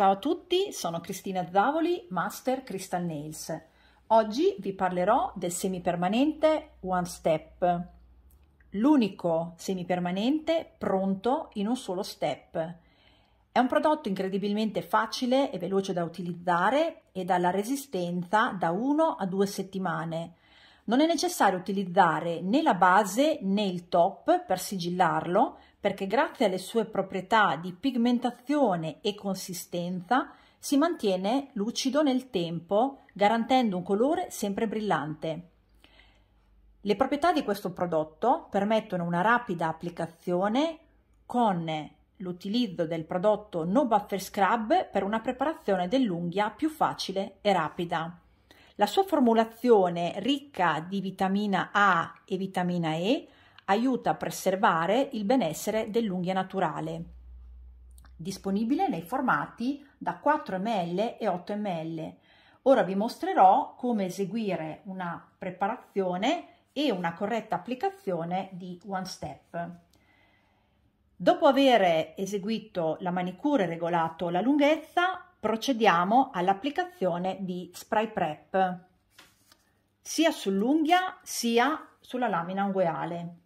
Ciao a tutti, sono Cristina Zavoli, Master Crystal Nails. Oggi vi parlerò del semipermanente One Step, l'unico semipermanente pronto in un solo step. È un prodotto incredibilmente facile e veloce da utilizzare e dalla resistenza da 1 a 2 settimane. Non è necessario utilizzare né la base né il top per sigillarlo, perché grazie alle sue proprietà di pigmentazione e consistenza si mantiene lucido nel tempo, garantendo un colore sempre brillante. Le proprietà di questo prodotto permettono una rapida applicazione con l'utilizzo del prodotto No Buffer Scrub per una preparazione dell'unghia più facile e rapida. La sua formulazione ricca di vitamina A e vitamina E aiuta a preservare il benessere dell'unghia naturale. Disponibile nei formati da 4 ml e 8 ml. Ora vi mostrerò come eseguire una preparazione e una corretta applicazione di One Step. Dopo aver eseguito la manicura e regolato la lunghezza, procediamo all'applicazione di spray prep sia sull'unghia sia sulla lamina ungueale.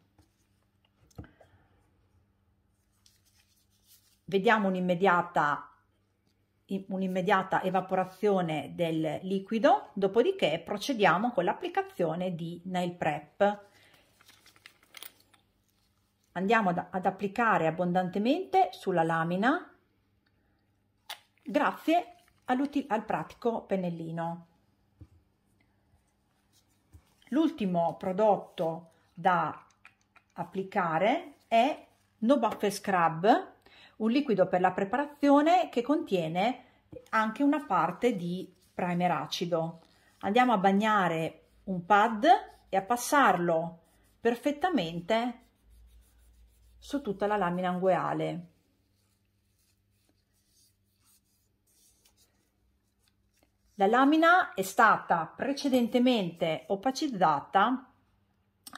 vediamo un'immediata un'immediata evaporazione del liquido, dopodiché procediamo con l'applicazione di nail prep. Andiamo ad, ad applicare abbondantemente sulla lamina grazie al pratico pennellino. L'ultimo prodotto da applicare è No Buffer Scrub un liquido per la preparazione che contiene anche una parte di primer acido. Andiamo a bagnare un pad e a passarlo perfettamente su tutta la lamina angueale. La lamina è stata precedentemente opacizzata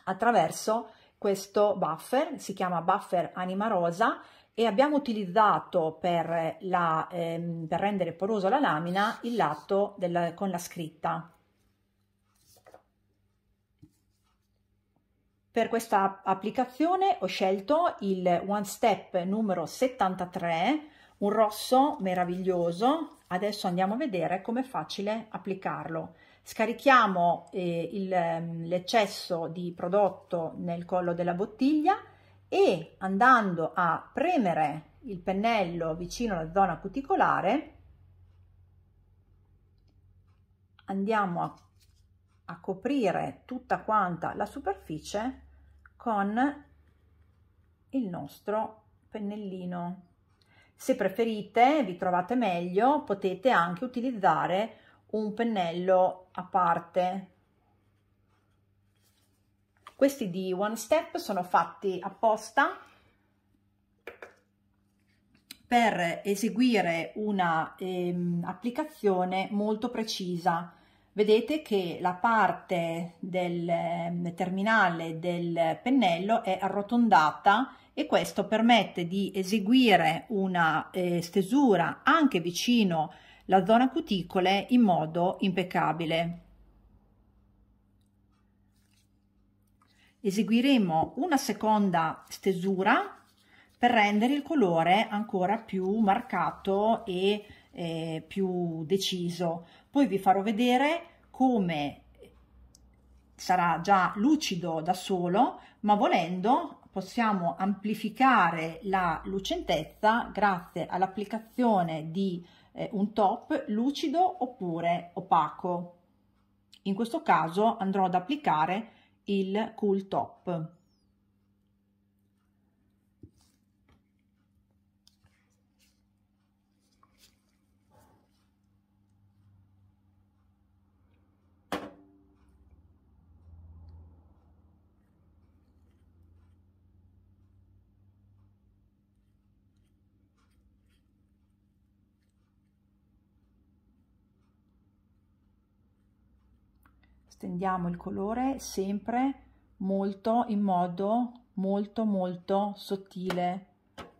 attraverso questo buffer, si chiama buffer anima rosa e abbiamo utilizzato per, la, ehm, per rendere poroso la lamina il lato della, con la scritta. Per questa applicazione ho scelto il One Step numero 73, un rosso meraviglioso. Adesso andiamo a vedere com'è facile applicarlo. Scarichiamo eh, ehm, l'eccesso di prodotto nel collo della bottiglia e andando a premere il pennello vicino alla zona cuticolare andiamo a, a coprire tutta quanta la superficie con il nostro pennellino. Se preferite, vi trovate meglio, potete anche utilizzare un pennello a parte. Questi di One Step sono fatti apposta per eseguire una ehm, applicazione molto precisa. Vedete che la parte del ehm, terminale del pennello è arrotondata e questo permette di eseguire una eh, stesura anche vicino a la zona cuticole in modo impeccabile. Eseguiremo una seconda stesura per rendere il colore ancora più marcato e eh, più deciso. Poi vi farò vedere come sarà già lucido da solo, ma volendo possiamo amplificare la lucentezza grazie all'applicazione di eh, un top lucido oppure opaco. In questo caso andrò ad applicare il cool top. stendiamo il colore sempre molto in modo molto molto sottile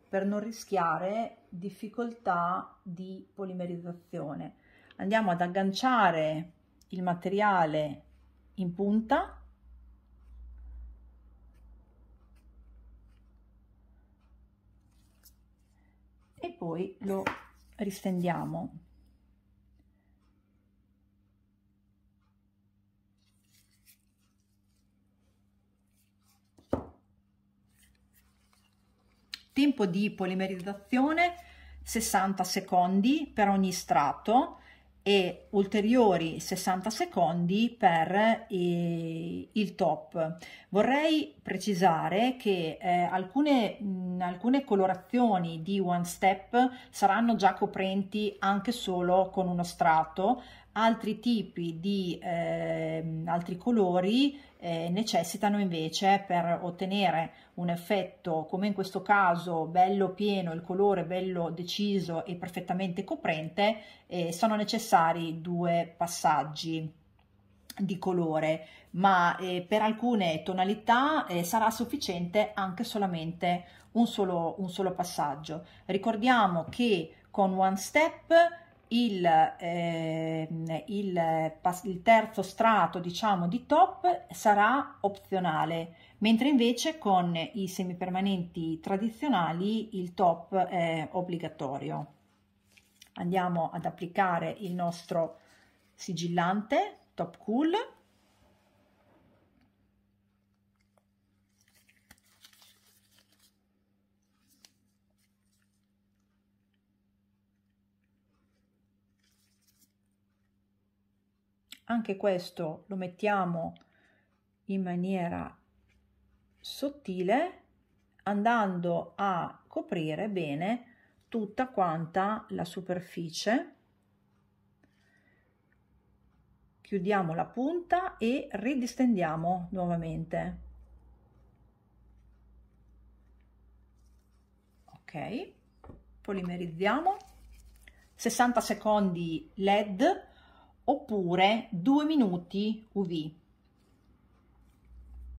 per non rischiare difficoltà di polimerizzazione andiamo ad agganciare il materiale in punta e poi lo ristendiamo Tempo di polimerizzazione 60 secondi per ogni strato e ulteriori 60 secondi per eh, il top. Vorrei precisare che eh, alcune, mh, alcune colorazioni di One Step saranno già coprenti anche solo con uno strato, altri tipi di eh, altri colori eh, necessitano invece per ottenere un effetto come in questo caso bello pieno il colore bello deciso e perfettamente coprente eh, sono necessari due passaggi di colore ma eh, per alcune tonalità eh, sarà sufficiente anche solamente un solo, un solo passaggio ricordiamo che con one step il, eh, il, il, terzo strato diciamo di top sarà opzionale mentre invece con i semipermanenti tradizionali il top è obbligatorio andiamo ad applicare il nostro sigillante top cool anche questo lo mettiamo in maniera sottile andando a coprire bene tutta quanta la superficie chiudiamo la punta e ridistendiamo nuovamente ok polimerizziamo 60 secondi led oppure 2 minuti UV.